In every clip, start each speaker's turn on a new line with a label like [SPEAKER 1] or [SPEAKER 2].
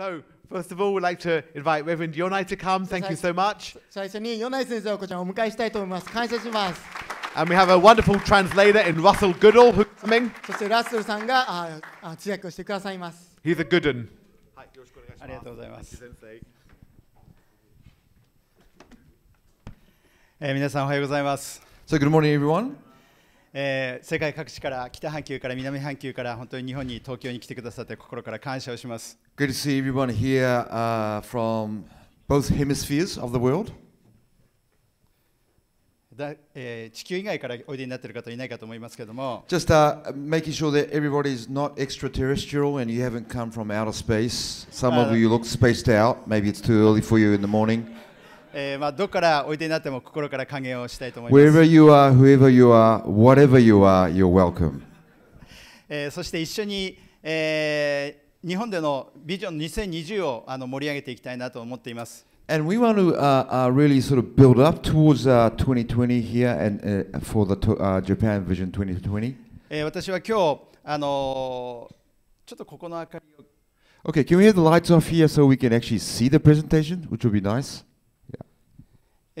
[SPEAKER 1] So, first of all, we'd like to invite Reverend Yonai to come. Thank you so much. 最初にヨナイ先生をこちらお迎えしたいと思います。感謝します。And we have a wonderful translator in Russell Goodall who's coming. Ah, ah, a good eh, good morning everyone. えー、世界各地から北半球から南半球から本当に日本に東京に来てくださって心から感謝をします。Good to see
[SPEAKER 2] everyone here、uh, from both hemispheres of the world.
[SPEAKER 1] だえー、地球以外からおいでになっている方いないかと思いますけれども、Just、
[SPEAKER 2] uh, making sure that everybody is not extraterrestrial and you haven't come from outer space. Some of you look spaced out. Maybe it's too early for you in the morning.
[SPEAKER 1] えー、まあどこからおいでになっても心から歓迎をしたいと思います。Wherever
[SPEAKER 2] you are, whoever you are, whatever you are, you're welcome.
[SPEAKER 1] えー、そして一緒に、えー、日本でのビジョン2020をあの盛り上げていきたいなと思っています。
[SPEAKER 2] And we want to uh, uh, really sort of build up towards uh, 2020 here and uh, for the to, uh, Japan Vision 2020.
[SPEAKER 1] えー、私は今日あのー、ちょっとここの明かりを
[SPEAKER 2] Okay, can we have the lights off here so we can actually see the presentation, which would be nice?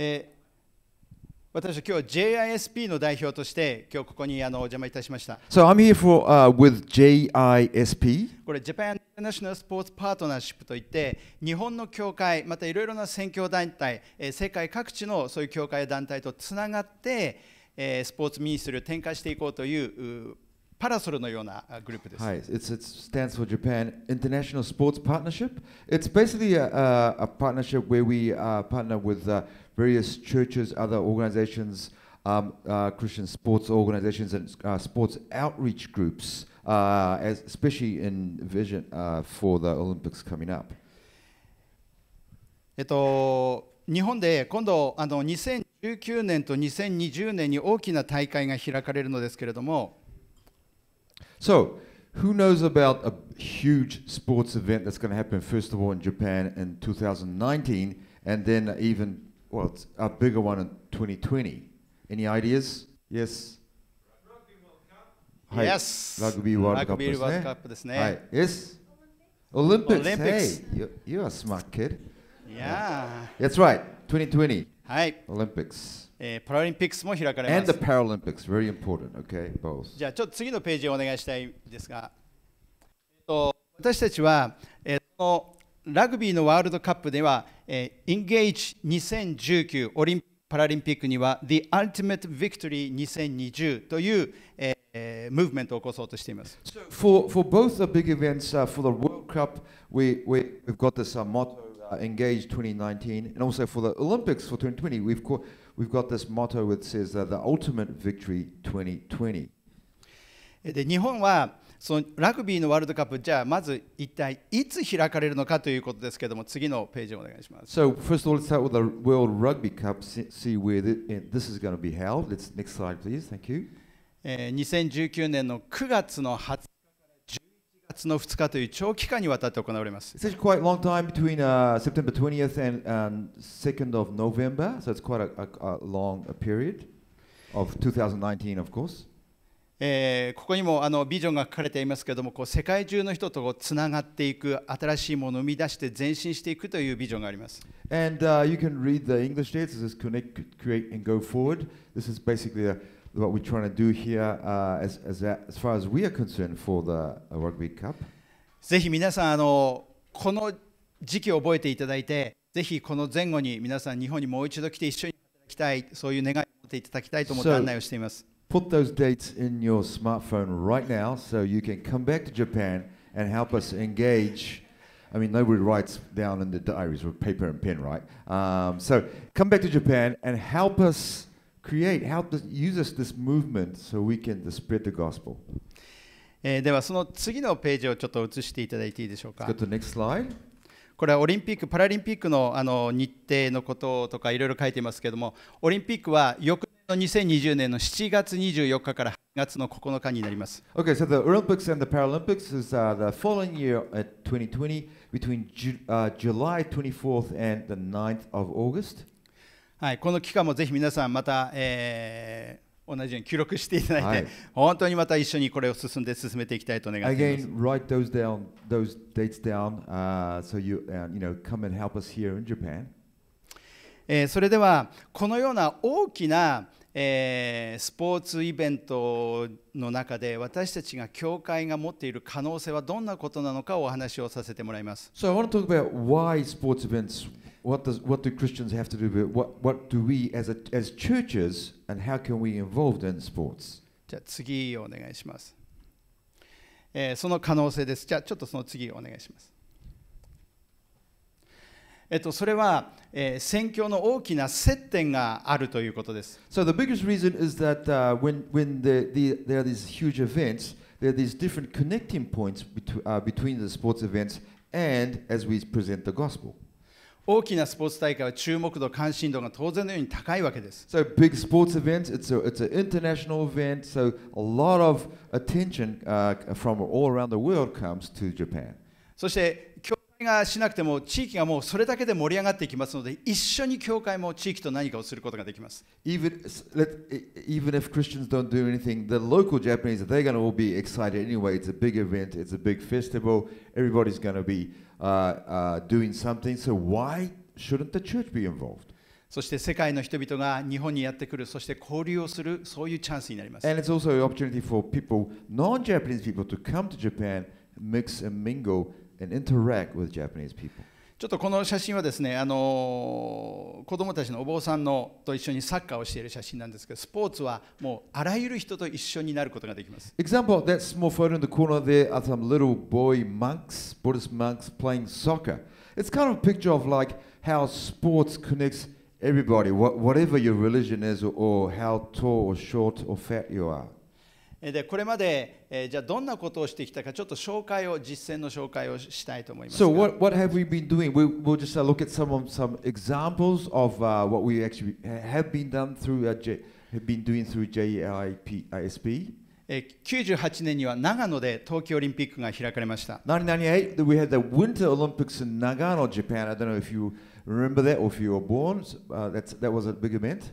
[SPEAKER 1] えー、私は今日 JISP の代表として今日ここにあのお邪魔いたしました。
[SPEAKER 2] So I'm here for、uh, with JISP。
[SPEAKER 1] これ Japan International Sports Partnership といって日本の協会またいろいろな選挙団体、えー、世界各地のそういう協会団体とつながって、えー、スポーツミニストリーを展開していこうというパラソルのようなグループです。はい、
[SPEAKER 2] it's, it stands for Japan International Sports Partnership. It's basically a, a, a partnership where we uh, partner with uh, various churches, other organizations, um, uh, Christian sports organizations, and uh, sports outreach groups, uh, as, especially in vision uh, for the Olympics coming up.
[SPEAKER 1] えっと、日本で今度あの2019年と2020年に大きな大会が開かれるのですけれども、
[SPEAKER 2] So, who knows about a huge sports event that's going to happen, first of all, in Japan in 2019, and then even, well, a bigger one in 2020? Any ideas? Yes. Rugby World Cup. Yes. Rugby World Cup. Rugby World Cup. Hi. Yes. Olympics. Olympics. Hey, you, you are a smart kid.
[SPEAKER 1] Yeah. That's
[SPEAKER 2] right. 2020. Hi. Olympics.
[SPEAKER 1] えー、パラリンピックスも開かれます。
[SPEAKER 2] Okay?
[SPEAKER 1] じゃあちょっと次のページをお願いしたいんですが、えっと、私たちは、えっと、ラグビーのワールドカップでは、えー、Engage 2019オリンパラリンピックには The Ultimate Victory 2020という、えー、ムーブメントを起こそうとしています。So
[SPEAKER 2] for, for both the big events,、uh, for the World Cup, we, we, we've got this、uh, motto, uh, Engage 2019, and also for the Olympics for 2020, we've called we've got this motto which says the ultimate victory 2020.
[SPEAKER 1] で日本はそのラグビーのワールドカップ、じゃあまず一体いつ開かれるのかということですけれども、次のページをお願いします。So,
[SPEAKER 2] first of all, let's start with the World Rugby Cup, see where this is going to be held. Let's, next slide, please. Thank you.
[SPEAKER 1] 2019年の9月の20月の2日という長期間にわたって行われます。It's
[SPEAKER 2] quite long time between、uh, September 20th and、um, 2nd of November, so it's quite a, a, a long period of 2019, of course.
[SPEAKER 1] えー、ここにもあのビジョンが書かれていますけれどもこう世界中の人とつながっていく新しいものを生み出して前進していくというビジョンがあります。
[SPEAKER 2] And、uh, you can read the English there. This is connect, create, and go forward. This is basically a what we're trying to do here uh, as, as, as far as we are concerned for the uh, Rugby Cup.
[SPEAKER 1] ぜひ皆さんあのこの時期を覚えていただいて、ぜひこの前後に皆さん日本にもう一度来て一緒に働きたい、そういう願いを持っていただきたいと思って案内をしています。
[SPEAKER 2] So, put those dates in your smartphone right now so you can come back to Japan and help us engage. I mean, nobody writes down in the diaries with paper and pen, right? Um, so come back to Japan and help us. create, help us, use us this movement so we can spread the gospel.
[SPEAKER 1] えー、ではその次のページをちょっと移していただいていいでしょうか。Go to the next slide. これはオリンピック・パラリンピックのあの日程のこととかいろいろ書いてますけれども、オリンピックは翌年の2020年の7月24日から8月の9日になります。
[SPEAKER 2] Okay, so the Olympics and the Paralympics is、uh, the following year at 2020 between Ju、uh, July 24th and the 9th of August.
[SPEAKER 1] はい、この期間もぜひ皆さんまた、えー、同じように記録していただいて、はい、本当にまた一緒にこれを進んで進めていきたいと願っています。それではこのような大きな、えー、スポーツイベントの中で私たちが教会が持っている可能性はどんなことなのかお話をさせてもらいます。So
[SPEAKER 2] I want to talk about why what does what do Christians have to do with what what do we as a, as churches and how can we involved in sports?
[SPEAKER 1] じゃあ次お願いします。えー、その可能性です。じゃあちょっとその次お願いします。えっと、それは、えー、宣教の大きな接点があるということです。
[SPEAKER 2] So the biggest reason is that、uh, when, when the, the, there are these huge events, there are these different connecting points between,、uh, between the sports events and as we present the gospel.
[SPEAKER 1] 大きなスポーツ大会は注目度、関心度が当然のように高いわけです。
[SPEAKER 2] So, big sports e v e n t it's, a, it's a international event, so a lot of attention、uh, from all around the world comes to Japan.
[SPEAKER 1] そして、教会がしなくても、地域がもうそれだけで盛り上がっていきますので、一緒に教会も地域と何かをすることができます。
[SPEAKER 2] Even, let, even if Christians don't do anything, the local Japanese, they're going to all be excited anyway. It's a big event, it's a big festival, everybody's going to be. Uh, uh, doing something, so why shouldn't the church be involved?
[SPEAKER 1] そして世界の人々が日本にやってくる、そして交流をする、そういうチャンスになります。And it's also an opportunity
[SPEAKER 2] for people, non-Japanese people, to come to Japan, mix and mingle, and interact with Japanese people.
[SPEAKER 1] ちょっとこの写真はですね、あの子供たちのお坊さんのと一緒にサッカーをしている写真なんですけど、スポーツはもうあらゆる人と一緒になることができます。
[SPEAKER 2] Example, that small photo in the corner there are some little boy monks, Buddhist monks playing soccer. It's kind of a picture of like how sports connects everybody, whatever your religion is, or how tall or short or fat you are.
[SPEAKER 1] でこれまで、えー、じゃあどんなことをしてきたかちょっと紹介を実践の紹介をしたいと思います。So what what
[SPEAKER 2] have we been doing? We will just uh, look at some of, some examples of、uh, what we actually have been done through、uh, J have been doing through JIP
[SPEAKER 1] えー、98年には長野で冬季オリンピックが開かれました。
[SPEAKER 2] 1998 we had the Winter Olympics in Nagano, Japan. I don't know if you remember that or if you were born. Uh, that's that was a big
[SPEAKER 1] event.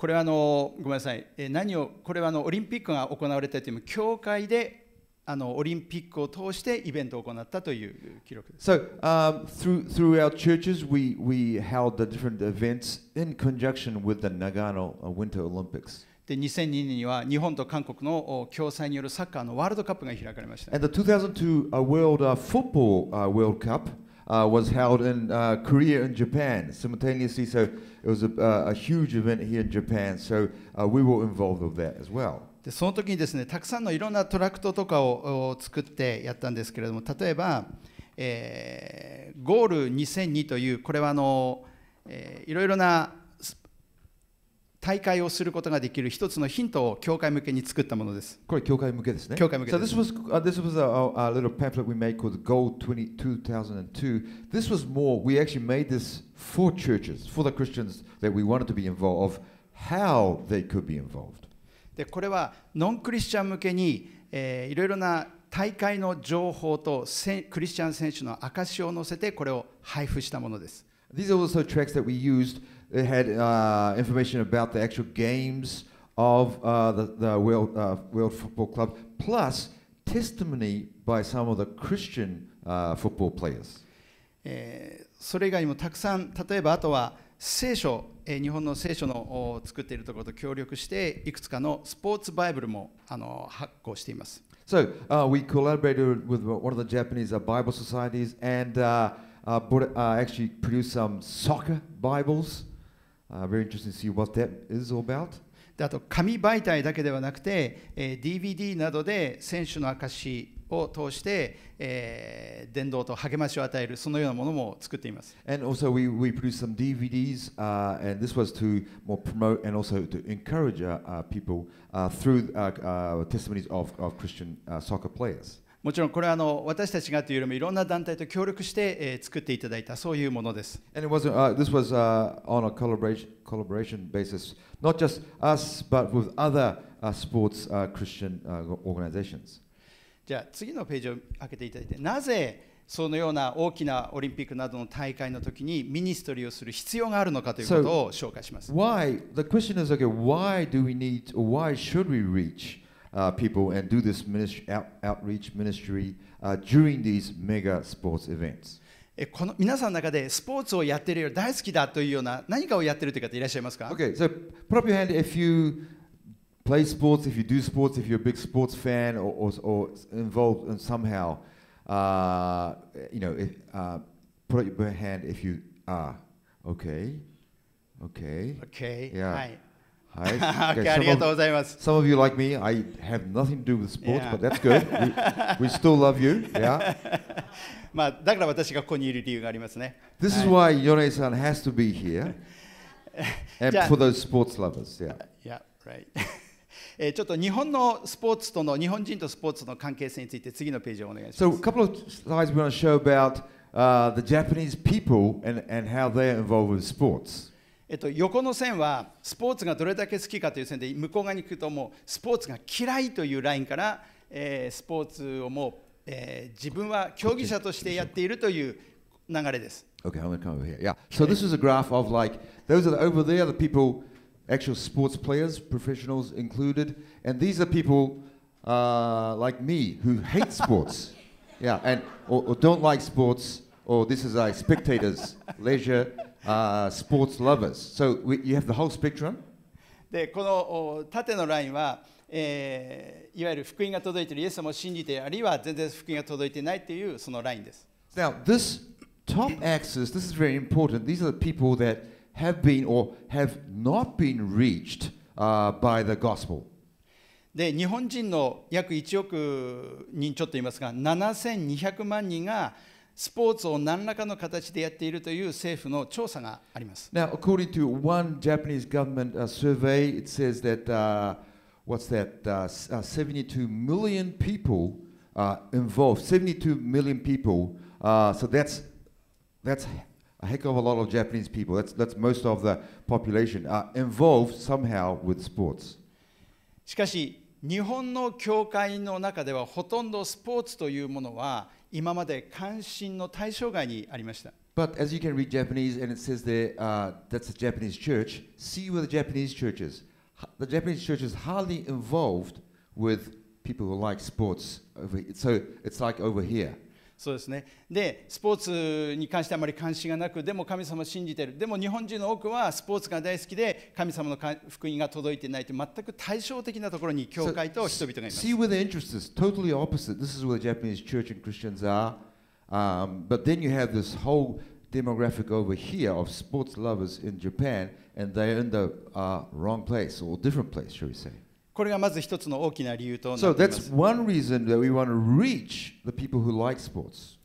[SPEAKER 1] これはあのごめんなさい、え何をこれはあのオリンピックが行われたという教会であのオリンピックを通してイベントを行ったという記録です。So、
[SPEAKER 2] um, through through our churches we we held the different events in conjunction with the Nagano Winter Olympics.
[SPEAKER 1] で2002年には日本と韓国の共催によるサッカーのワールドカップが開かれました。And
[SPEAKER 2] the 2002 World a Football World Cup was held in Korea and Japan simultaneously. So it was a, a huge event here in Japan, so uh, we were involved with that as well.
[SPEAKER 1] でその時にですねたくさんのいろんなトラクトとかを作ってやったんですけれども例えば、えー、ゴール2002というこれはあの、えー、いろいろな大会をすることができる一つのヒントを教会向けに作ったものです。これ教会向けで
[SPEAKER 2] すね。教会向けです、ね。So this was、uh, this was a, a little pamphlet we made called Go 20, 2002. This was more we actually made this for churches, for the Christians that we wanted to be involved of how they could be involved.
[SPEAKER 1] でこれはノンクリスチャン向けに、えー、いろいろな大会の情報とクリスチャン選手の証を載せてこれを配布したものです。
[SPEAKER 2] These are also tracks that we used It had uh, information about the actual games of uh, the, the World, uh, World Football Club, plus testimony by some of the Christian uh, football players.
[SPEAKER 1] えー、それ以外にもたくさん、例えばあとは聖書、えー、日本の聖書の作っているところと協力して、いくつかのスポーツバイブルもあの発行しています。
[SPEAKER 2] So、uh, eh, we collaborated with one of the Japanese uh, Bible societies and uh, uh, uh, actually produced some soccer Bibles. Uh, very interesting to see
[SPEAKER 1] what that is all about. あと紙媒体だけではなくて、えー、DVD などで選手の証を通して、えー、伝道と励ましを与えるそのようなものも作っています。
[SPEAKER 2] And also we, we produced some DVDs、uh, and this was to more promote and also to encourage uh, uh, people uh, through uh, uh, testimonies of, of Christian uh, soccer players.
[SPEAKER 1] もちろんこれはあの私たちがというよりもいろんな団体と協力して、え作っていただいたそういうものです。じゃあ次のページを開けていただいて、なぜそのような大きなオリンピックなどの大会の時にミニストリーをする必要があるのかということを紹介します。
[SPEAKER 2] uh, people and do this ministry, out, outreach ministry uh, during these mega sports events.
[SPEAKER 1] この皆さんの中でスポーツをやってるより大好きだというような何かをやってるという方いらっしゃいますか Okay, so
[SPEAKER 2] put up your hand if you play sports, if you do sports, if you're a big sports fan or, or, or involved in somehow, uh, you know, put up uh, your hand if you are. Okay. Okay. Okay. Yeah. はい。Right? okay, some, of, some of you like me, I have nothing to do with sports, yeah. but that's good. We, we still love you. Yeah.
[SPEAKER 1] まあだから私がここにいる理由がありますね。This is why
[SPEAKER 2] Yone-san has to be here. And for those sports lovers. Yeah.
[SPEAKER 1] Yeah, right. えちょっと日本のスポーツとの日本人とスポーツの関係性について次のページをお願いします。So a couple
[SPEAKER 2] of slides we want to show about、uh, the Japanese people and and how they're involved with sports.
[SPEAKER 1] えっと、横の線はスポーツがどれだけ好きかという線で向こう側に行くともうスポーツが嫌いというラインから、えー、スポーツをもう、えー、自分は競技者としてやっているという流れです。
[SPEAKER 2] Okay, I'm gonna come over here. Yeah. So this is a graph of like those are the, over there the people, actual sports players, professionals included, and these are people uh, like me who hate sports. yeah, and or, or don't like sports, or this is like spectators, leisure. uh, sports lovers. So we, you have the whole spectrum.
[SPEAKER 1] でこの縦のラインは、えー、いわゆる福音が届いているイエス様を信じてあるいは全然福音が届いていないというそのラインです。
[SPEAKER 2] Now, this top axis, this is very important. These are the people that have been or have not been reached、uh, by the gospel.
[SPEAKER 1] で日本人の約1億人ちょっといますが7200万人がスポーツを何らかの形でやっているという政府の調査があります。
[SPEAKER 2] Now, according to one Japanese government、uh, survey, it says that、uh, what's that? Uh, uh, 72 million people uh, involved. 72 million people. Uh, so that's that's a heck of a lot of Japanese people. That's that's most of the population are involved somehow with sports.
[SPEAKER 1] しかし日本の教会の中ではほとんどスポーツというものは今まで関心の対象外にありました。
[SPEAKER 2] But as you can read Japanese, and it says there, uh, that's a Japanese church, see where the Japanese church is. The Japanese church is hardly involved with people who like sports. so it's like over here.
[SPEAKER 1] そうですねでスポーツに関してあまり関心がなくでも神様を信じてるでも日本人の多くはスポーツが大好きで神様の福音が届いてないという全く対照的なところに教会と人々がいます。So, see where the interest
[SPEAKER 2] is totally opposite. This is where the Japanese church and Christians are.、Um, but then you have this whole demographic over here of sports lovers in Japan, and they're in the uh, wrong place or different place, shall we say.
[SPEAKER 1] これがまず一つの大きな理由となります。So that's one
[SPEAKER 2] reason that we w a n reach the people who like sports.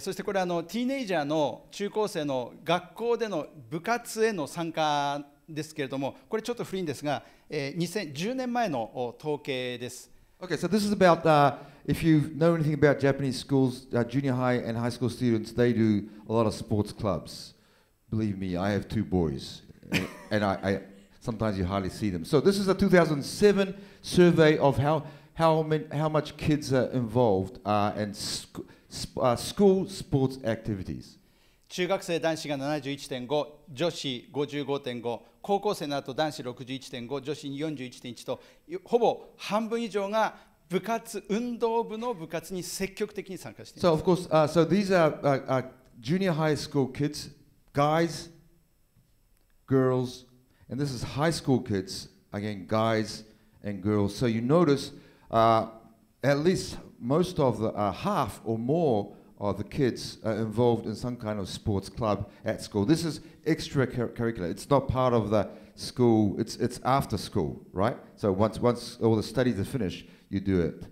[SPEAKER 1] そしてこれあのティーネイジャーの中高生の学校での部活への参加ですけれども、これちょっと古いんですが、えー、2010年前の統計です。Okay, so this is about、
[SPEAKER 2] uh, if you know anything about Japanese schools, uh, junior high and high school students, they do a lot of sports clubs. Believe me, I have two boys, and I, I sometimes you hardly see them. So this is a 2007 survey of how how many, how much kids are involved uh, in sc sp uh, school sports activities.
[SPEAKER 1] 中学生男子が71.5、女子55.5、高校生の後ると男子61.5、女子41.1と、ほぼ半分以上が部活、運動部の部活に積極的に参加しています。So, of course,、uh, so these
[SPEAKER 2] are、uh, uh, junior high school kids, guys, girls, And this is high school kids, again, guys and girls. So you notice uh, at least most of the uh, half or more of the kids are involved in some kind of sports club at school. This is extracurricular. It's not part of the school. It's it's after school, right? So once once all the studies are finished, you do it.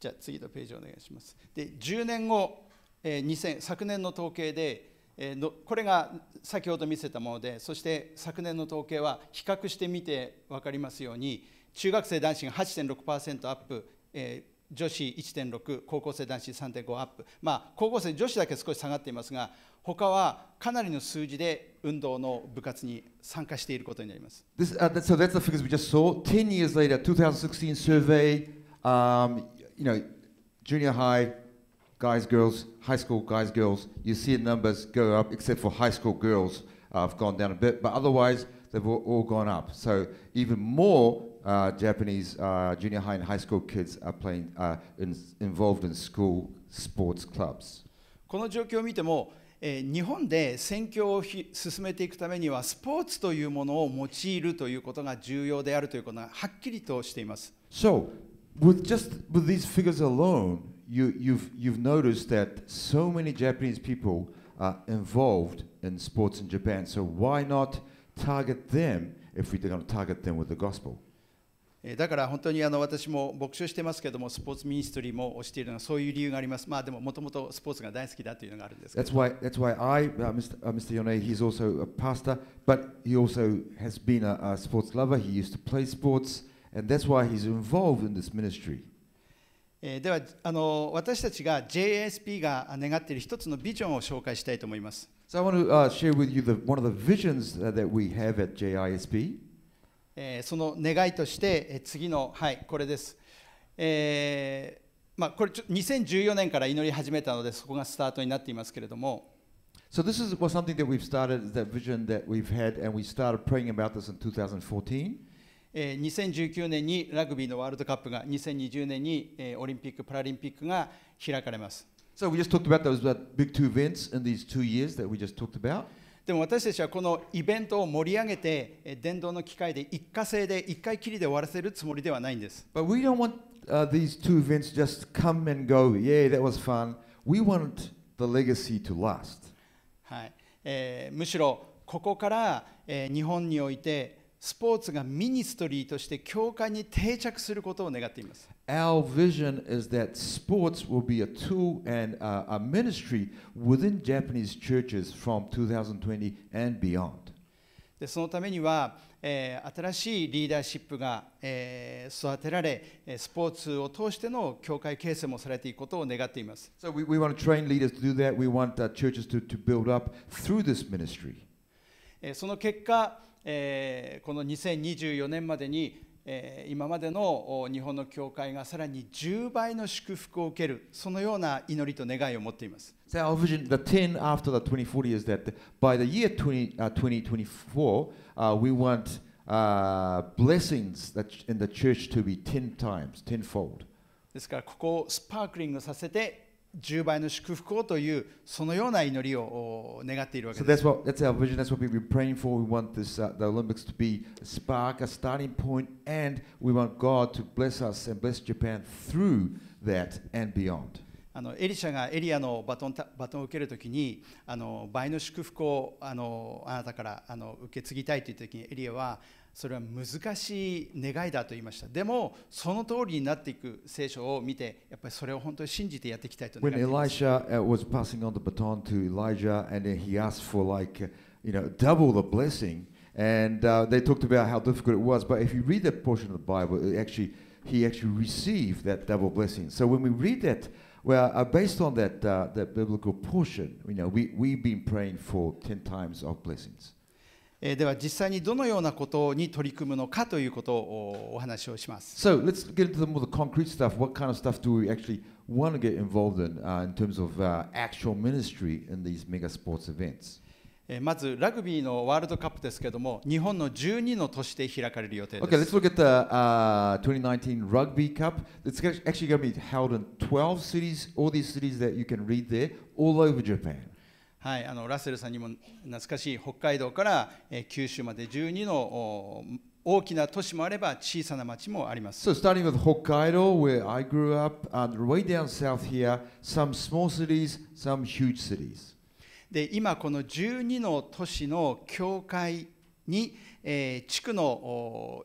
[SPEAKER 1] じゃあ次のページお願いします。で、10年後、えー、2000昨年の統計でこれが先ほど見せたものでそして昨年の統計は比較してみて分かりますように中学生男子が8.6%アップ、女子1.6高校生男子3.5アップ、まあ、高校生女子だけ少し下がっていますが他はかなりの数字で運動の部活に参加していることになります。
[SPEAKER 2] This, uh, that, so that's the figures we just saw. 10 years later, 2016 survey, um, you know, junior high, guys, girls, high school guys, girls, you see numbers go up, except for high school girls uh, have gone down a bit, but otherwise they've all, gone up. So even more uh, Japanese uh, junior high and high school kids are playing, uh, in, involved in school sports clubs.
[SPEAKER 1] この状況を見ても、えー、日本で選挙を進めていくためにはスポーツというものを用いるということが重要であるということがはっきりとしています。
[SPEAKER 2] So, with just with these figures alone, you, have you've, you've noticed that so many Japanese people are involved in sports in Japan. So why not target them if we're going to target them with the gospel?
[SPEAKER 1] だから本当にあの私も牧師をしてますけども、スポーツミニストリーも推しているのはそういう理由があります。まあでももともとスポーツが大好きだというのがあるんですけど。That's why,
[SPEAKER 2] that's why I, uh, Mr. Uh, Mr. Yone, he's also a pastor, but he also has been a, a sports lover. He used to play sports, and that's why he's involved in this ministry.
[SPEAKER 1] えではあの私たちが JSP が願っている一つのビジョンを紹介したいと思います。
[SPEAKER 2] So I want to、uh, share with you the, one of the visions that we have at JISP.
[SPEAKER 1] えその願いとして、え次の、はい、これです。えー、まあ、これちょ2014年から祈り始めたので、そこがスタートになっていますけれども。
[SPEAKER 2] So this is something that we've started, that vision that we've had, and we started praying about this in 2014.
[SPEAKER 1] え2019年にラグビーのワールドカップが、2020年に、えオリンピック・パラリンピックが開かれます。
[SPEAKER 2] So we just talked about those big two events in these two years that we just talked about.
[SPEAKER 1] でも私たちはこのイベントを盛り上げて、伝道の機会で一過性で一回きりで終わらせるつもりではないんです。But we don't want、
[SPEAKER 2] uh, these two events just come and go, yeah, that was fun. We want the legacy to last.
[SPEAKER 1] はいえー、むしろここから、えー、日本において、スポーツがミニストリーとして教会に定着することを願っています。
[SPEAKER 2] Our vision is that sports will be a tool and a, a ministry within Japanese churches from 2020 and beyond.
[SPEAKER 1] でそのためには、えー、新しいリーダーシップが、えー、育てられ、スポーツを通しての教会形成もされていくことを願っています。
[SPEAKER 2] So we, we want to train leaders to do that. We want churches to, to build up through this ministry.
[SPEAKER 1] その結果、えー、この2024年までに、えー、今までの日本の教会がさらに10倍の祝福を受けるそのような祈りと願いを持っています。
[SPEAKER 2] So our vision, the 10 after the 2040 is that by the year 20, uh, 2024, uh, we want uh, blessings that in the church to be 10 times, tenfold.
[SPEAKER 1] ですからここをスパークリングさせて1倍の祝福をというそのような祈りを願っているわけエリシャがエリアのバトンバトンを受けるときにあの倍の祝福をあのあなたからあの受け継ぎたいというときにエリアはそれは難しい願いだと言いましたでもその通りになっていく聖書を見てやっぱりそれを本当に信じてやっていきたいと願いま
[SPEAKER 2] す When Elisha was passing on the baton to Elijah and then he asked for like you know double the blessing and uh, they talked about how difficult it was but if you read that portion of the Bible it actually he actually received that double blessing so when we read that Well, uh, based on that, uh, that biblical portion, you know, we, we've been praying for 10 times of blessings.
[SPEAKER 1] えでは実際にどのようなことに取り組むのかということをお話をします。So let's
[SPEAKER 2] get into the more the concrete stuff. What kind of stuff do we actually want to get involved in、uh, in terms of、uh, actual ministry in these mega sports events?
[SPEAKER 1] まずラグビーのワールドカップですけれども、日本の12の都市で開かれる予定です。Okay, let's
[SPEAKER 2] look at the、uh, 2019 Rugby Cup. It's actually going to be held in 12 cities, all these cities that you can read there, all over Japan.
[SPEAKER 1] はい、あのラッセルさんにも懐かしい北海道から、え九州まで12の大きな都市もあれば小さな町もあります。
[SPEAKER 2] So starting with Hokkaido, where I grew
[SPEAKER 1] up, and way down south here, some small cities, some huge cities. で今この12の都市の教会に、えー、地区の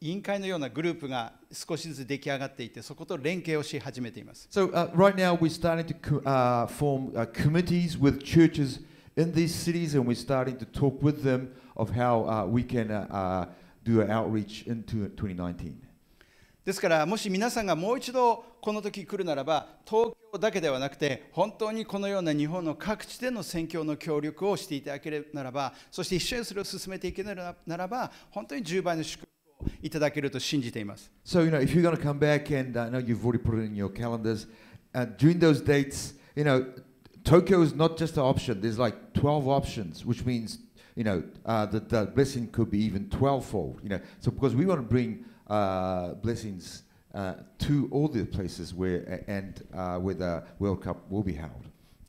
[SPEAKER 1] 委員会のようなグループが少しずつ出来上がっていて、そこと連携をし始めています。
[SPEAKER 2] So、uh, right now we're starting to、uh, form、uh, committees with churches in these cities and we're starting to talk with them of how、uh, we can uh, uh, do an outreach into 2019.
[SPEAKER 1] ですから、もし皆さんがもう一度この時来るならば、東京だけではなくて、本当にこのような日本の各地での選挙の協力をしていただけるならば、そして一緒にそれを進めていけるならば、本当に10倍の祝いただけると信じています。
[SPEAKER 2] So, you know, if you're going to come back, and uh, I know you've already put it in your calendars, uh, during those dates, you know, Tokyo is not just an option, there's like 12 options, which means you know, uh, that the blessing could be even 12 fold, you know. So, because we want to bring uh, blessings uh, to all the places where and where the World Cup will be held.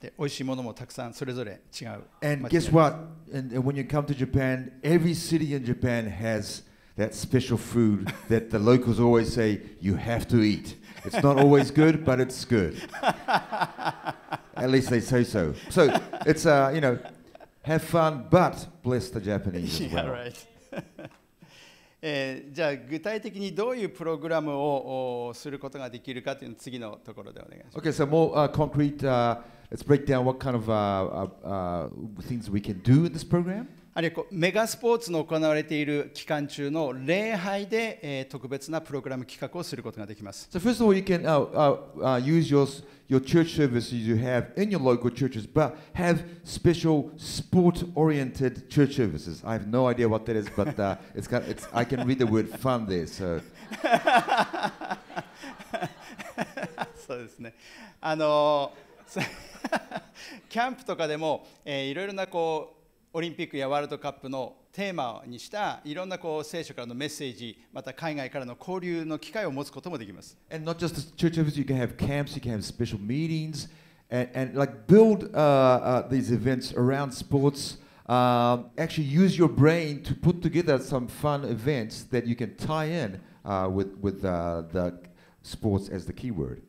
[SPEAKER 1] で美味しいものもたくさんそれぞれ違う。And guess what?
[SPEAKER 2] And, and when you come to Japan, every city in Japan has that special food that the locals always say you have to eat. It's not always good, but it's good. At least they say so. So it's uh, you know, have fun, but bless the Japanese as well. Yeah,
[SPEAKER 1] right. えー、じゃあ具体的にどういうプログラムをすることができるかというの次のところでお願いし
[SPEAKER 2] ます。Okay, so more、uh, concrete,、uh, let's break down what kind of uh, uh, uh, things we can do in this program.
[SPEAKER 1] あるいはメガスポーツの行われている期間中の礼拝で、えー、特別なプログラム企画をすることができます。
[SPEAKER 2] So first of all, you can uh, uh, use your your church services you have in your local churches, but have special sport-oriented church services. I have no idea what that is, but uh, it's, kind of, it's I can read the word fun there. So.
[SPEAKER 1] そうですね。あのキャンプとかでも、えー、いろいろなこうオリンピックやワールドカップのテーマにしたいろんなこう聖書からのメッセージ、また海外からの交流の機会を持つこともできます。
[SPEAKER 2] And not just the church service, you can have camps, you can have special meetings, and, and like build uh, uh, these events around sports. Um, actually, use your brain to put together some fun events that you can tie in uh, with, with uh, the sports as the keyword.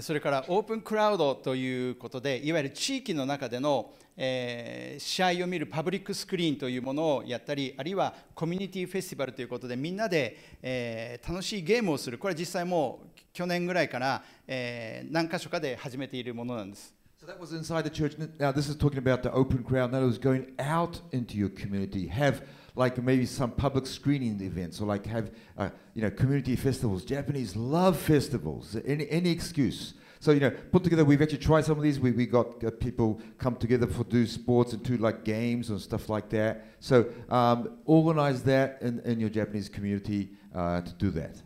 [SPEAKER 1] それからオープンクラウドということでいわゆる地域の中での、えー、試合を見るパブリックスクリーンというものをやったりあるいはコミュニティフェスティバルということでみんなで、えー、楽しいゲームをするこれは実際もう去年ぐらいから、えー、何箇所かで始めているものなんです。
[SPEAKER 2] So that was inside the church. Now, this is talking about the open crowd. Now, t was going out into your community. Have like maybe some public screening events or like have uh, you know community festivals. Japanese love festivals. Any any excuse. So you know, put together. We've actually tried some of these. We we got uh, people come together for do sports and do like games and stuff like that. So um, organize that in, in your Japanese community uh, to do that.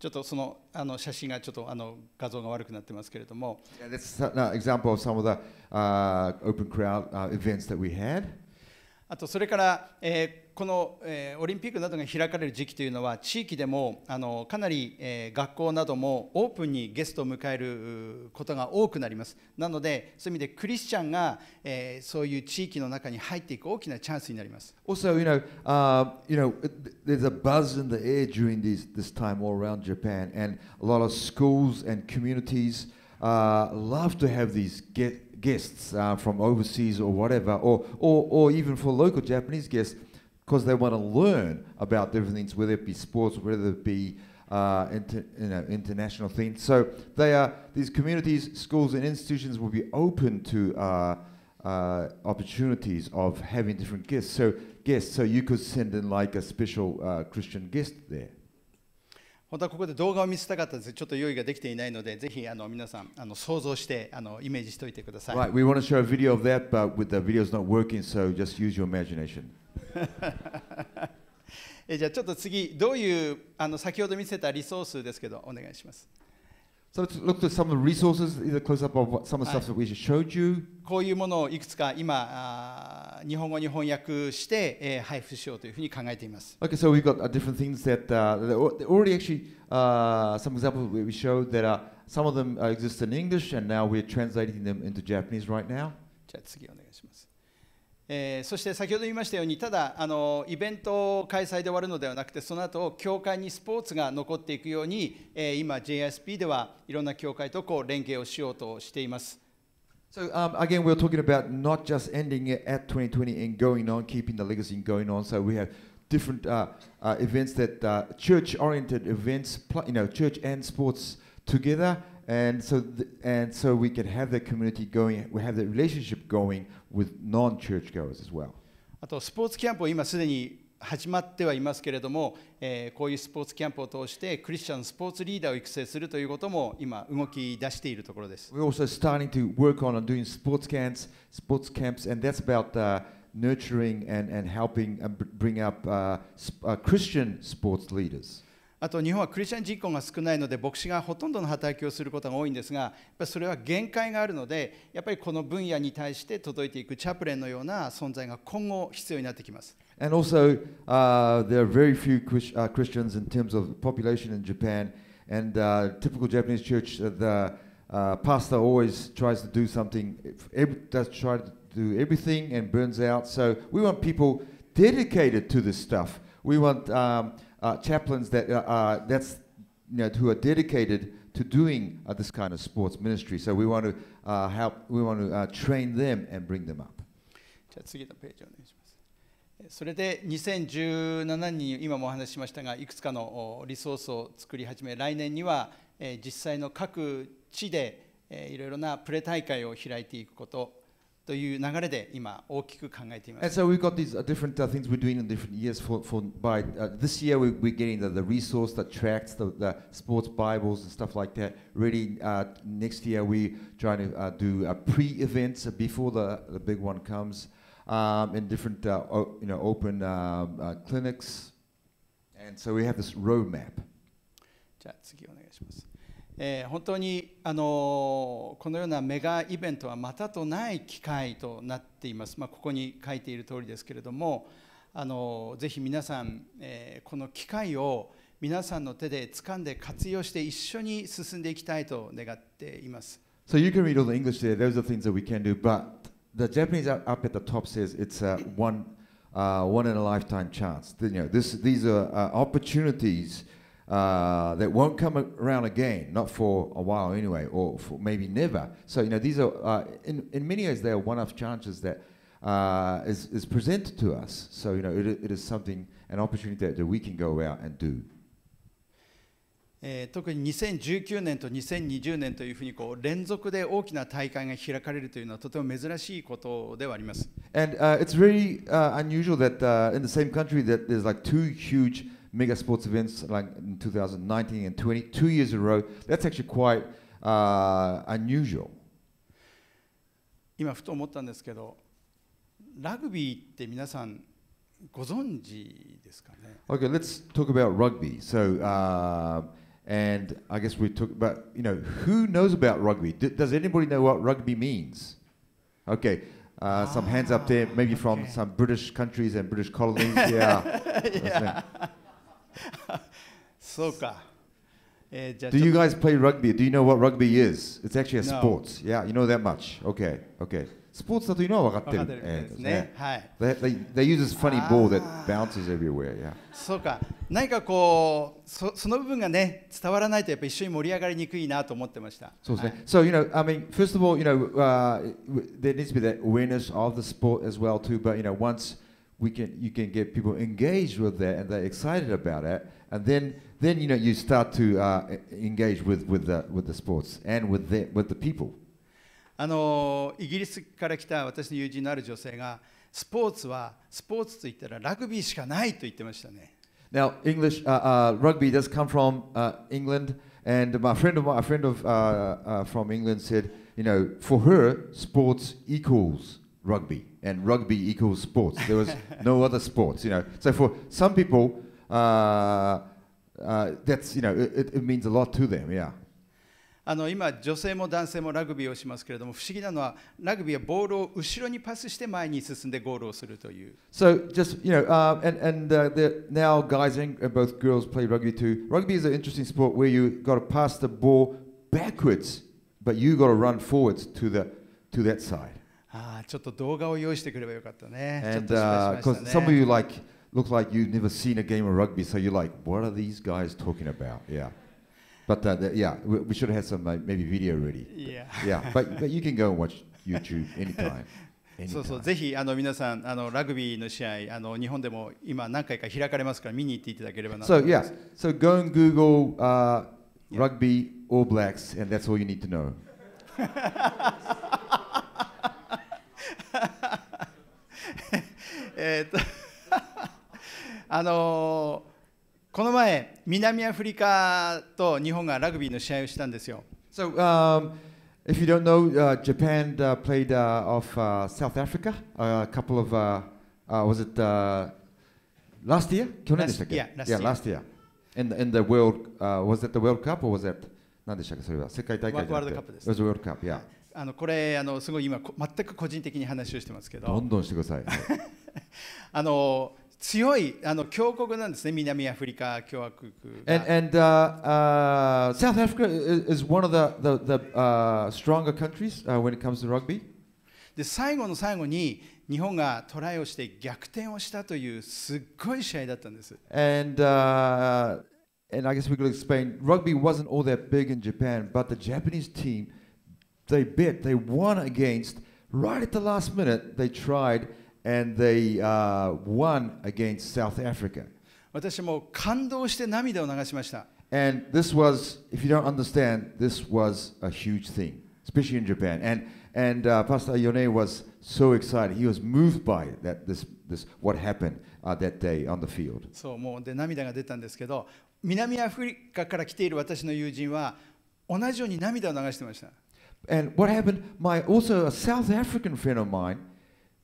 [SPEAKER 1] ちょっとそのあの写真がちょっとあの画像が悪くなってますけれども。Yeah, that's an uh,
[SPEAKER 2] example of some of the、uh, open crowd、uh, events that we had.
[SPEAKER 1] あとそれから、えー、この、えー、オリンピックなどが開かれる時期というのは地域でもあのかなり、えー、学校などもオープンにゲストを迎えることが多くなりますなのでそういう意味でクリスチャンが、えー、そういう地域の中に入っていく大きなチャンスになります
[SPEAKER 2] Also, you know,、uh, you know there's a buzz in the air during these, this time all around Japan and a lot of schools and communities、uh, love to have these get guests uh, from overseas or whatever, or, or, or even for local Japanese guests, because they want to learn about different things, whether it be sports, whether it be uh, inter, you know, international things. So they are these communities, schools, and institutions will be open to uh, uh, opportunities of having different guests. So guests, so you could send in like a special uh, Christian guest there.
[SPEAKER 1] 本当はここで動画を見せたかったんですちょっと用意ができていないので、ぜひあの皆さんあの想像してあのイメージしておいてください。Right, we want to show a video
[SPEAKER 2] of that, but with the video is not working, so just use your imagination.
[SPEAKER 1] えじゃあちょっと次、どういうあの先ほど見せたリソースですけど、お願いします。
[SPEAKER 2] So let's look at some of the resources, either close up of some of the stuff that we just showed you.
[SPEAKER 1] こういうものをいくつか今、あ日本語に翻訳して、えー、配布しようというふうに考えています。
[SPEAKER 2] Okay, so we v e got、different things that、uh, already actually、uh, some examples we showed that、uh, some of them exist in English and now we're translating them into Japanese right now.
[SPEAKER 1] じゃあ次お願いします。えー、そして先ほど言いましたようにただあのイベント開催で終わるのではなくてその後教会にスポーツが残っていくように、えー、今 JSP ではいろんな教会とこう連携をしようとしています。So um, again,
[SPEAKER 2] we are talking about not just ending it at 2020 and going on, keeping the legacy going on. So we have different uh, uh, events that uh, church-oriented events, you know, church and sports together, and so and so we can have the community going. We have the relationship going with non-churchgoers as well.
[SPEAKER 1] あとスポーツキャンプを今すでに始まってはいますけれども、えこういうスポーツキャンプを通してクリスチャンスポーツリーダーを育成するということも今動き出しているところです。We're
[SPEAKER 2] also starting to work on doing sports camps, sports camps, and that's about、uh, nurturing and, and helping bring up、uh, Christian sports leaders.
[SPEAKER 1] あと日本はクリスチャン人口が少ないので牧師がほとんどの働きをすることが多いんですがやっぱりそれは限界があるのでやっぱりこの分野に対して届いていくチャプレンのような存在が今後必要になってきます。
[SPEAKER 2] And also, uh, there are very few uh, Christians in terms of population in Japan. And uh, typical Japanese church, uh, the uh, pastor always tries to do something, every, does try to do everything and burns out. So we want people dedicated to this stuff. We want um, uh, chaplains that that's you know, who are dedicated to doing uh, this kind of sports ministry. So we want to uh, help, we want to uh, train them and bring them up.
[SPEAKER 1] それで2017年に今もお話ししましたがいくつかのリソースを作り始め来年には実際の各地でいろいろなプレ大会を開いていくことという流れで今大きく考えています。And so we've got
[SPEAKER 2] these different things we're doing in different years for, for by uh, this year we, we're getting the, the resource that tracks the, the sports Bibles and stuff like that. Really, uh, next year we're trying to uh, do u pre events before the, the big one comes. um, in different uh, you know, open um, uh, clinics. And so we have this roadmap.
[SPEAKER 1] じゃあ次お願いします。えー、本当に、あのー、このようなメガイベントはまたとない機会となっています、まあ、ここに書いている通りですけれども、あのー、ぜひ皆さん、えー、この機会を皆さんの手で掴んで活用して一緒に進んでいきたいと願っています。
[SPEAKER 2] So you can read all the English there, those are things that we can do, but the Japanese up at the top says it's a one, uh, one in a lifetime chance. You know, this, these are uh, opportunities uh, that won't come around again, not for a while anyway, or maybe never. So, you know, these are, uh, in, in many ways, they are one-off chances that uh, is is presented to us. So, you know, it, it is something, an opportunity that, that we can go out and do.
[SPEAKER 1] えー、特に2019年と2020年というふうにこう連続で大きな大会が開かれるというのはとても珍しいことではあります。
[SPEAKER 2] And、uh, it's very、uh, unusual that、uh, in the same country that there's like two huge mega sports events like in 2019 and 20, two years in a row. That's actually quite、uh, unusual.
[SPEAKER 1] 今ふと思ったんですけど、ラグビーって皆さんご存知ですかね
[SPEAKER 2] Okay, let's talk about rugby. So、uh, and I guess we talk about you know who knows about rugby. D does anybody know what rugby means? Okay, uh, some hands up there, maybe okay. from some British countries and British colonies. yeah.
[SPEAKER 1] yeah. Soccer. Eh, Do you guys play
[SPEAKER 2] rugby? Do you know what rugby is? It's actually a no. sport. Yeah, you know that much. Okay, okay.
[SPEAKER 1] スポーツだというのは分かってる。分かってるですね。はい。They,
[SPEAKER 2] eh, they, they use this funny ball that ah. bounces everywhere. Yeah.
[SPEAKER 1] そうか。何かこうそその部分がね伝わらないとやっぱ一緒に盛り上がりにくいなと思ってました。
[SPEAKER 2] そうですね。はい、so you know, I mean, first of all, you know,、uh, there needs to be that awareness of the sport as well too. But you know, once we can, you can get people engaged with that and they're excited about it, and then then you know you start to uh, engage with with the with the sports and with the with the people.
[SPEAKER 1] あのイギリスから来た私の友人のある女性がスポーツはスポーツと言ったらラグビーしかないと言ってましたね。
[SPEAKER 2] Now, English, uh, uh, rugby does come from uh, England, and my friend of, my, a friend of, uh, uh, from England said, you know, for her, sports equals rugby, and rugby equals sports. There was no other sports, you know. So for some people, uh, uh, that's, you know, it, it means a lot to them, yeah.
[SPEAKER 1] あの今、女性も男性もラグビーをしますけれども、不思議なのは、ラグビーはボールを後ろにパスして前に進んでゴールをするという。
[SPEAKER 2] So, just, you know,、uh, and, and、uh, the, now guys and both girls play rugby too. Rugby is an interesting sport where you got to pass the ball backwards, but you got to run forwards to, the, to that side.
[SPEAKER 1] ああ、ちょっと動画を用意してくればよかったね。And, uh, because some of you like,
[SPEAKER 2] look like you've never seen a game of rugby, so you're like, what are these guys talking about? Yeah. But uh, the, yeah, we, we, should have some uh, maybe video ready. Yeah. Yeah. But, but you can go and watch YouTube anytime.
[SPEAKER 1] そうそうぜひあの皆さんあのラグビーの試合あの日本でも今何回か開かれますから見に行っていただければなと思います。
[SPEAKER 2] So yeah, so go and Google、uh, rugby All Blacks and that's all you need to know.
[SPEAKER 1] えっとあのーこの前、南アフリカと日本がラグビーの試合をしたんですよ。So,
[SPEAKER 2] um, if you don't know, uh, Japan uh, played uh, off uh, South Africa uh, a couple of, uh, uh, was it uh, last year? 去年でしたっけ Yeah, last yeah, year. Last year. In the, in the World, uh, was it the World Cup or was it 何でしたっけそれは世界大会じゃなくて。ワールドカップです。It was World Cup, yeah.
[SPEAKER 1] あのこれあのすごい今全く個人的に話をしてますけど。どんどんしてください。あの強いあの強国なんですね、南アフリカ共和国。
[SPEAKER 2] And, and uh, uh, South Africa is one of the, the, the uh, stronger countries、uh, when it comes to rugby.
[SPEAKER 1] で最後の最後に日本がトライをして逆転をしたというすっごい試合だったんです。
[SPEAKER 2] And, uh, and I guess we could explain rugby wasn't all that big in Japan, but the Japanese team, they bit, they won against, right at the last minute, they tried. and they uh, won against South Africa. And this was, if you don't understand, this was a huge thing, especially in Japan. And and uh, Pastor Yone was so excited. He was moved by that this this what happened uh, that day on the field.
[SPEAKER 1] そうもうで涙が出たんですけど、南アフリカから来ている私の友人は同じように涙を流してました。
[SPEAKER 2] And what happened? My also a South African friend of mine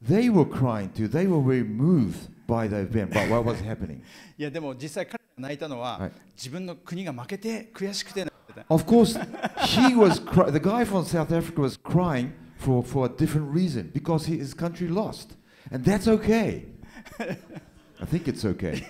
[SPEAKER 2] they were crying too. They were very moved by the event, by what was happening.
[SPEAKER 1] Of course,
[SPEAKER 2] he was cry- the guy from South Africa was crying for for a different reason because his country lost, and that's okay. I think it's okay.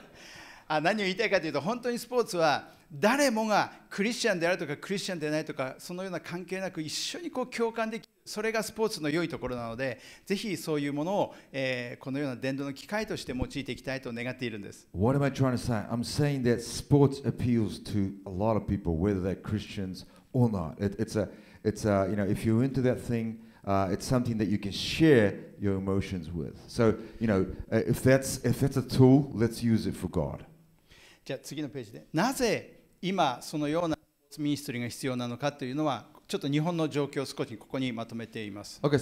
[SPEAKER 1] あ何を言いたいかというと本当にスポーツは誰もがクリスチャンであるとかクリスチャンでないとかそのような関係なく一緒にこう共感できる。それがスポーツの良いところなのでぜひそういうものを、えー、このような伝道の機会として用いていきたいと願っているんです。
[SPEAKER 2] What am I trying to say? I'm saying that sports appeals to a lot of people, whether they're Christians or not. It, it's a, it's a, you know, if you're into that thing, Uh, it's something that you can share your emotions with. So, you know, uh, if that's, if that's a tool, let's use it for God.
[SPEAKER 1] じゃあ次のページで。なぜ今そのようなミニストリーが必要なのかというのはちょっと日本の状況を少しここにまとめています。o k a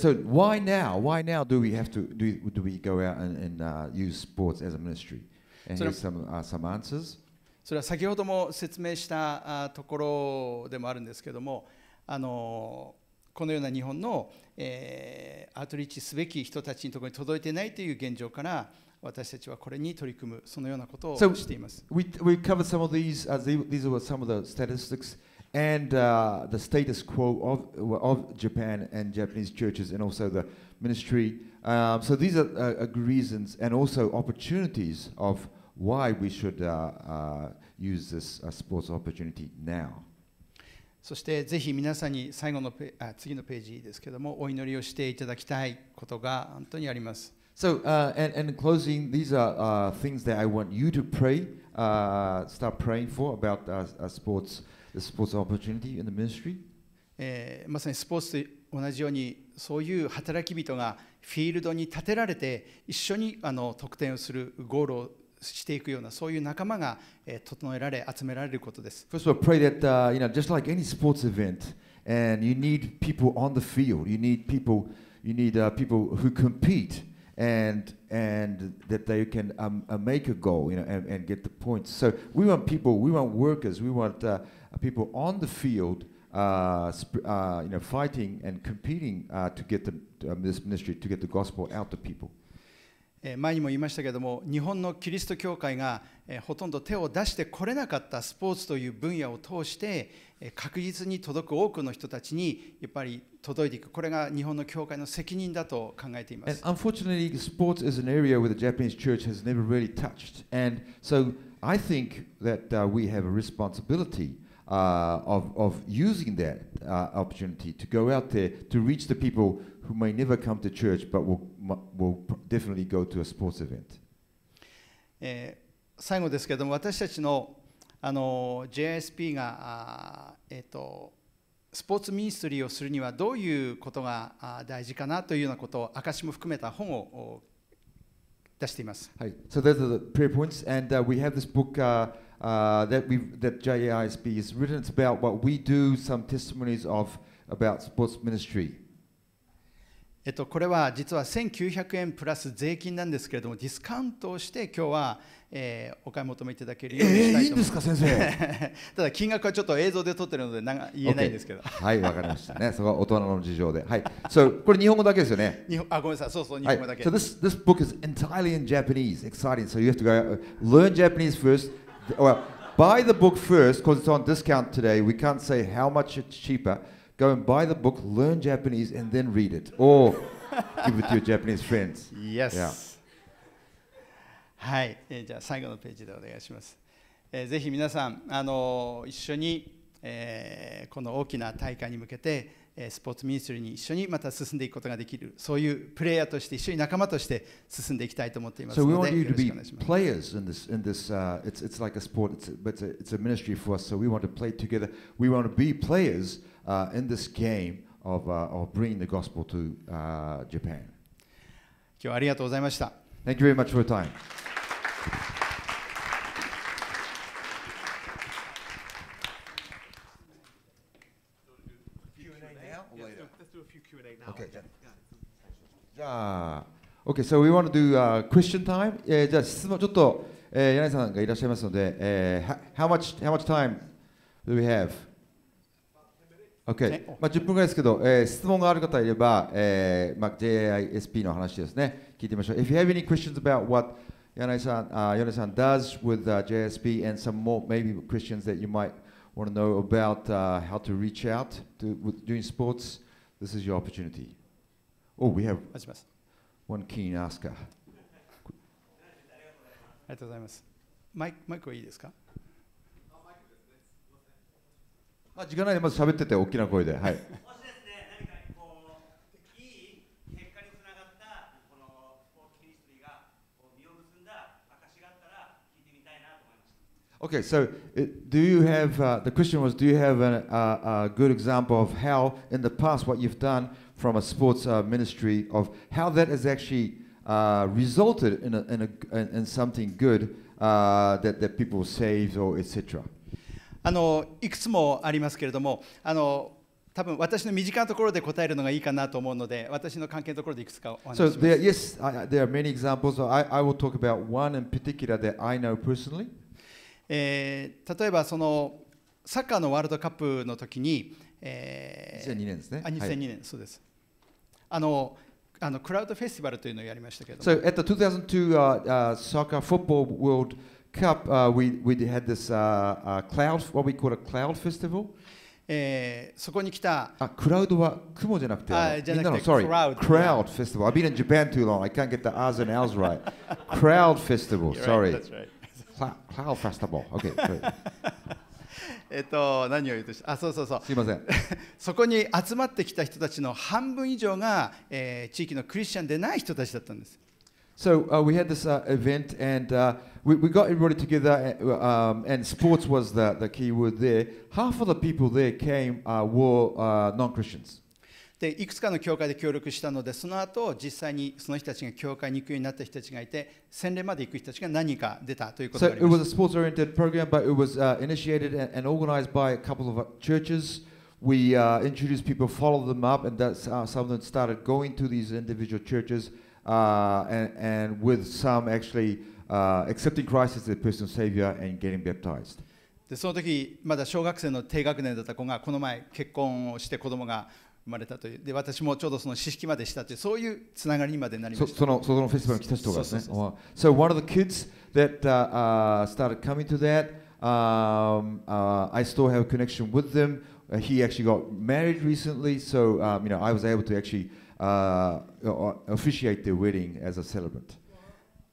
[SPEAKER 1] それは先ほども説明したところでもあるんですけども、あのこのような日本の、えアウトリーチすべき人たちのところに届いていないという現状から、私たちはこれに取り組む、そのようなことをしています。
[SPEAKER 2] and uh, the status quo of, of Japan and Japanese churches and also the ministry. Um, so these are uh, uh reasons and also opportunities of why we should uh, uh, use this sports opportunity now.
[SPEAKER 1] そしてぜひ皆さんに最後のペあ次のページですけどもお祈りをしていただきたいことが本当にあります。
[SPEAKER 2] So, uh, and, and closing, these are things that I want you to pray, start praying for about uh, sports. スポーツ p o r t s opportunity in the ministry.
[SPEAKER 1] えー、まさにスポーツと同じようにそういう働き人がフィールドに立てられて一緒にあの得点をするゴールをしていくようなそういう仲間が、えー、整えられ集められることです。First of all, pray that、
[SPEAKER 2] uh, you know just like any sports event, and you need people on the field, you need people, you need、uh, people who compete. and and that they can um, make a goal, you know, and, and get the points. So we want people, we want workers, we want uh, Uh, people on the field uh, uh, you know, fighting and competing uh, to get the, uh, this ministry, to get the gospel out to people.
[SPEAKER 1] 前にも言いましたけれども、日本のキリスト教会がほとんど手を出してこれなかったスポーツという分野を通して、確実に届く多くの人たちにやっぱり届いていく、これが日本の教会の責任だと考えています。
[SPEAKER 2] And sports is an area where the Japanese church has never really touched. And so I think that、uh, we have a responsibility、uh, uh, of, of using that uh, opportunity to go out there to reach the people who may never come to church but will, will definitely go to a sports event.
[SPEAKER 1] えー、最後ですけれども私たちのあの uh, JSP those are
[SPEAKER 2] the prayer points and、uh, we have this book、uh uh, that we that JAISB i s written. It's about what we do, some testimonies of about sports ministry.
[SPEAKER 1] えっと、これは実は1900円プラス税金なんですけれども、ディスカウントをして今日は、えー、お買い求めいただけるようにしたいと思います。えー、いいんですか、先生。ただ金額はちょっと映像で撮ってるのでな言えないんですけど。Okay. はい、わかりまし
[SPEAKER 2] たね。そこは大人の事情で。はい。so, これ日本語だけですよね。日本あ、ごめんなさい。そうそう、日本語だけ。はい、so this, this book is entirely in Japanese. Exciting. So you have to go learn Japanese first. well, buy the book first because it's on discount today. We can't say how much it's cheaper. Go and buy the book, learn Japanese, and then read it. Or give it to your Japanese friends. Yes. Yeah.
[SPEAKER 1] はい、えー、じゃあ最後のページでお願いします。えー、ぜひ皆さん、あのー、一緒に、えー、この大きな大会に向けてスポーツミニストリーに一緒にまた進んでいくことができる、そういうプレイヤーとして、一緒に仲間として進んでいきたいと思っていますので、so、よろしくお願いします。
[SPEAKER 2] Players in this, in this, uh, it's, it's like a sport, it's, but it's a, it's a ministry for us, so we want to play together, we want to be players、uh, in this game of, uh, of bringing the gospel to、uh, Japan.
[SPEAKER 1] 今日はありがとうございました。
[SPEAKER 2] Thank you very much for your time. じゃあ、OK、so we want to do、uh, question time、えー、じゃあ質問ちょっと、えー、柳井さんがいらっしゃいますので、えー、how much how much time do we have? OK、まあ、10分ぐらいですけど、えー、質問がある方いれば、えーまあ、JISP の話ですね、聞いてみましょう。If you have any questions about what 柳 a n a i s a n uh, y a n does with uh, JSP and some more maybe questions that you might want to know about uh, how to reach out to, with, doing sports, this is your opportunity. Oh, we have one keen asker.
[SPEAKER 1] ありがとうございます。マイクマイクはいいですかあ、時間な
[SPEAKER 2] いでまず喋ってて、大きな声で。はい。Okay, ah, so it, do you have, uh, the question was, do you have a, a, uh, a good example of how in the past what you've done from a sports uh, ministry of how that has actually uh, resulted in, a, in, a, in something good uh, that, that people saved or etc.
[SPEAKER 1] あのいくつもありますけれどもあの多分私の身近なところで答えるのがいいかなと思うので私の関係のところでいくつかお話します。So yes,
[SPEAKER 2] I, there are many examples. I, I will talk about one in particular that I know personally.
[SPEAKER 1] えー、例えばそのサッカーのワールドカップの時に、えー、2002年ですね。あ2002年、はい、そうです。あのあのクラウドフェスティバルというのをやりましたけど。So at the
[SPEAKER 2] 2002 uh, uh, Soccer Football World Cup, uh, we we had this uh, uh, cloud, what we call a cloud festival.
[SPEAKER 1] えー、そこに来た
[SPEAKER 2] あクラウドは雲じゃなくてあじゃなくてみんなの sorry クラウドフェスティバル I've been in Japan too long I can't get the R's and L's right クラウドフェスティバル sorry right,
[SPEAKER 1] that's
[SPEAKER 2] right. cloud festival okay great
[SPEAKER 1] えっと、何を言うとしたあそうそうそうすいませんそこに集まってきた人たちの半分以上が、えー、地域のクリスチャンでない人たちだったんです。So uh, we had this uh, event
[SPEAKER 2] and uh, we, we got everybody together um, and sports was the, the key word there. Half of the people there came uh, were uh, non-Christians.
[SPEAKER 1] でいくつかの教会で協力したのでその後実際にその人たちが教会に行くようになった人たちがいて洗礼まで行く人たちが何人か出たということがあります。
[SPEAKER 2] So it was a sports oriented program but it was、uh, initiated and organized by a couple of churches. We uh, introduced people, followed them up, and that's how some of them started going to these individual churches, uh, and, and with some actually uh, accepting Christ as their personal savior and getting baptized.
[SPEAKER 1] でその時まだ小学生の低学年だった子がこの前結婚をして子供が生まれたというで私もちょうどその知識までしたというそういうつながりにまでなりましたそのそ
[SPEAKER 2] のフェスティバルに来た人がですね So one of the kids that、uh, started coming to that、um, uh, I still have a connection with them he actually got married recently so、um, you know I was able to actually uh, officiate their wedding as a celebrant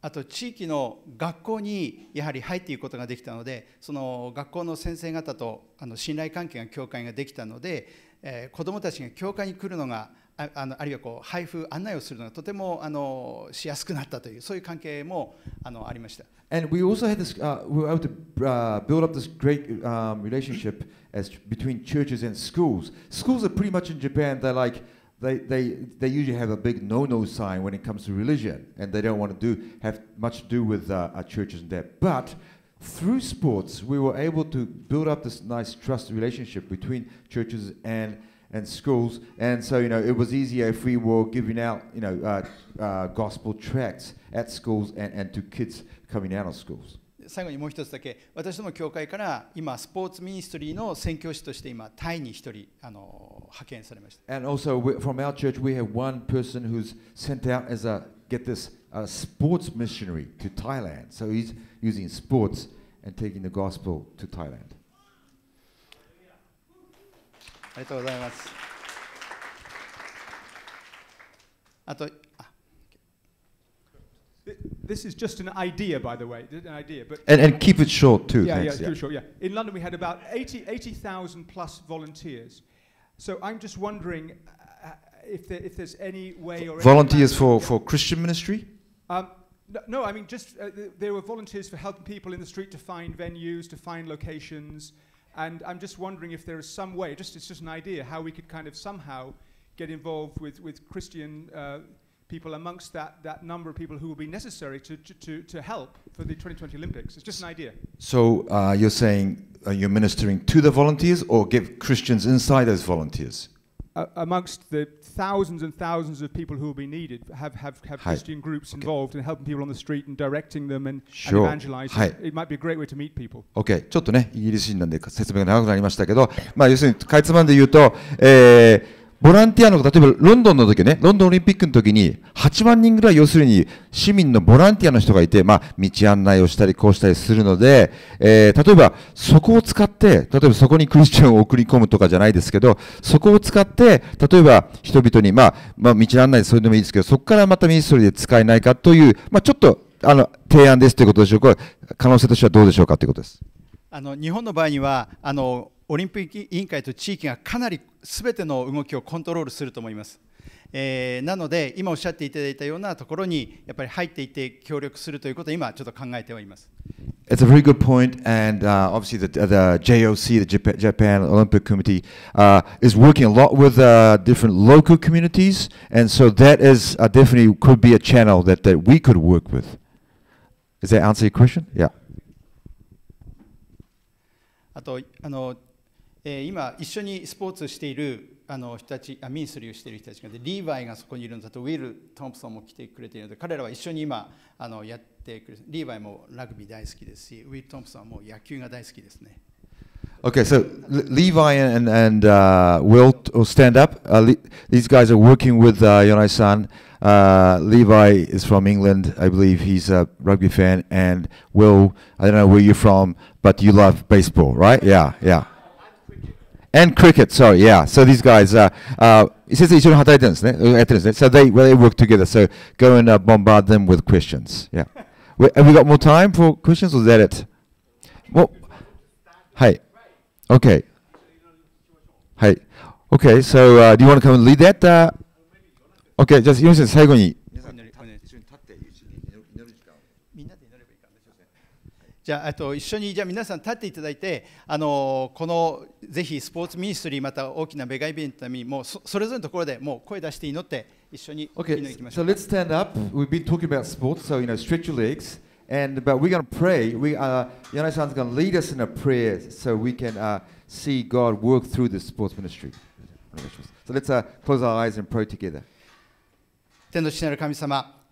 [SPEAKER 1] あと地域の学校にやはり入っていくことができたのでその学校の先生方とあの信頼関係が教会ができたのでえー、子どもたちが教会に来るのがああのあるいはこう配布案内をするのがとてもあのしやすくなったというそういう関係もあのありました。
[SPEAKER 2] And we also had this,、uh, we were able to、uh, build up this great、um, relationship as between churches and schools. Schools are pretty much in Japan, they're like They, they, they usually have a big no-no sign when it comes to religion, and they don't want to do have much to do with uh, churches and that. But through sports, we were able to build up this nice trust relationship between churches and and schools. And so, you know, it was easier if we were giving out, you know, uh, uh, gospel tracts at schools and, and to kids coming out of schools.
[SPEAKER 1] 最後にもう一つだけ私ども教会から今スポーツミニストリーの宣教師として今タイに一人あの派遣されまし
[SPEAKER 2] た。And also we, from our church we have one person who's sent out as a get this a sports missionary to Thailand. So he's using sports and taking the gospel to Thailand.
[SPEAKER 1] Ah. This is just an idea, by the way, an idea. But and, and keep it short too. Yeah, thanks, yeah, keep it short. Yeah, in London we had about 80,000 80, plus volunteers. So I'm just wondering uh, if, there, if there's any way or volunteers for,
[SPEAKER 2] for Christian ministry.
[SPEAKER 1] Um, no, I mean, just uh, there were volunteers for helping people in the street to find venues, to find locations, and I'm just wondering if there is some way, just it's just an idea, how we could kind of somehow get involved with with Christian uh, people amongst that that number of people who will be necessary to to, to help for the 2020 Olympics. It's just an idea.
[SPEAKER 2] So uh, you're saying you're ministering to the volunteers, or give Christians inside as volunteers?
[SPEAKER 1] uh, amongst the thousands and thousands of people who will be needed, have, have, have Christian groups involved and helping people on the street and directing them and, s u e and evangelizing. It might be a great way to meet people.
[SPEAKER 2] OK。ちょっとね、イギリス人なんで説明が長くなりましたけど、まあ、要するに、かいつまんで言うと、えーボランティアの、例えばロンドンの時ね、ロンドンオリンピックの時に、8万人ぐらい要するに市民のボランティアの人がいて、まあ、道案内をしたりこうしたりするので、えー、例えばそこを使って、例えばそこにクリスチャンを送り込むとかじゃないですけど、そこを使って、例えば人々に、まあ、まあ、道案内それでもいいですけど、そこからまたミニストリーで使えないかという、まあ、ちょっと、あの、提案ですということでしょうか。可能性としてはどうでしょうかということです。
[SPEAKER 1] あの日本の場合にはあのオリンピック委員会と地域がかなりすべての動きをコントロールすると思います。えー、なので、今おっしゃっていただいたようなところにやっぱり入っていって協力するということを今、ちょっと考えてはいます。
[SPEAKER 2] It's a very good point, and uh, obviously the, the JOC, the Jap Japan Olympic Committee, uh, is working a lot with uh, different local communities, and so that is uh, definitely could be a channel that, that we could work with. Does that answer your question? Yeah.
[SPEAKER 1] あとあのえ今一緒にスポーツしているあの人たちあミンスリーをしている人たちがでリーバイがそこにいるのだとウィル・トンプソンも来てくれているので彼らは一緒に今あのやってくれリーバイもラグビー大好きですしウィル・トンプソンも野球が大好きですね。
[SPEAKER 2] Okay, so Levi and, and uh, Will will stand up. Uh, Le these guys are working with uh, Yonai san. Uh, Levi is from England, I believe. He's a rugby fan. And Will, I don't know where you're from, but you love baseball, right? Yeah, yeah. And cricket, sorry, yeah. So these guys, uh, uh, it says 一緒に働いてるんですね。やってるんですね。So eh, uh, eh? they, well, they work together. So go and uh, bombard them with questions. Yeah. we, have we got more time for questions or is that it? Well, hi. Okay. Hi. Okay, so uh, do you want to come and lead that? Uh, okay, just you say 4先生最後に
[SPEAKER 1] じゃああと一緒にじゃあ皆さん立っていただいてあのこのぜひスポーツミニストリーまた大きなベガイベントためにもうそそれぞれのところでもう声出して祈って一緒に祈りに行きましょ
[SPEAKER 2] う。Okay, so let's stand up. We've been talking about sports, so you know stretch your legs. And but we're g o n n a pray. We are Yanasan's g o n n a lead us in a prayer so we can uh, see God work through this sports ministry. So let's uh, close our eyes and pray together.
[SPEAKER 1] 天の父なる神様。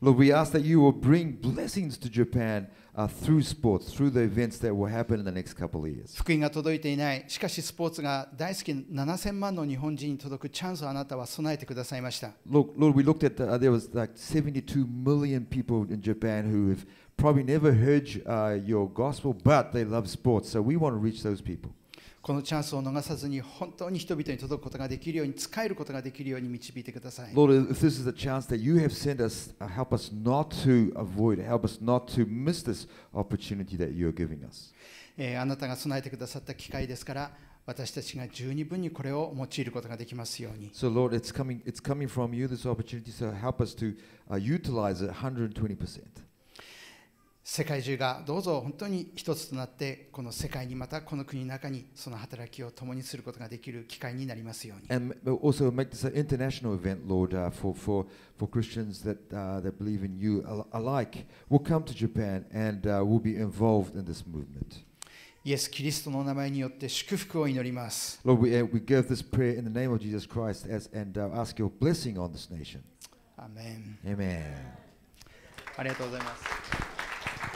[SPEAKER 2] Lord, we ask that you will bring blessings to Japan uh, through sports, through the events that will happen in the next couple of years.
[SPEAKER 1] 福音が届いていない、しかしスポーツが大好き7000万の日本人に届くチャンスをあなたは備えてくださいました。
[SPEAKER 2] Look, Lord, we looked at uh, there was like 72 million people in Japan who have probably never heard uh, your gospel, but they love sports. So we want to reach those people.
[SPEAKER 1] このチャンスを逃さずに本当に人々に届くことができるように使えることができるように導いてください。
[SPEAKER 2] Lord, if this is a chance that you have sent us, help us not to avoid, help us not to miss this opportunity that you are giving us.
[SPEAKER 1] あなたが備えてくださった機会ですから、私たちが十二分にこれを用いることができますように。
[SPEAKER 2] So Lord, it's coming, it's coming from you this opportunity, so help us to、uh, utilize it 120%.
[SPEAKER 1] 世界中がどうぞ本当に一つとなってこの世界にまたこの国の中にその働きを共にすることができる機会になりますように。
[SPEAKER 2] そして、私たちの国民の皆さんが信じているのは、あなたが信じているのは、あなた
[SPEAKER 1] イエス・キリストの名前によって祝福を祈ります。
[SPEAKER 2] Lord, we, uh, we as, and, uh,
[SPEAKER 1] アメン。Amen. ありがとうございます。Gracias.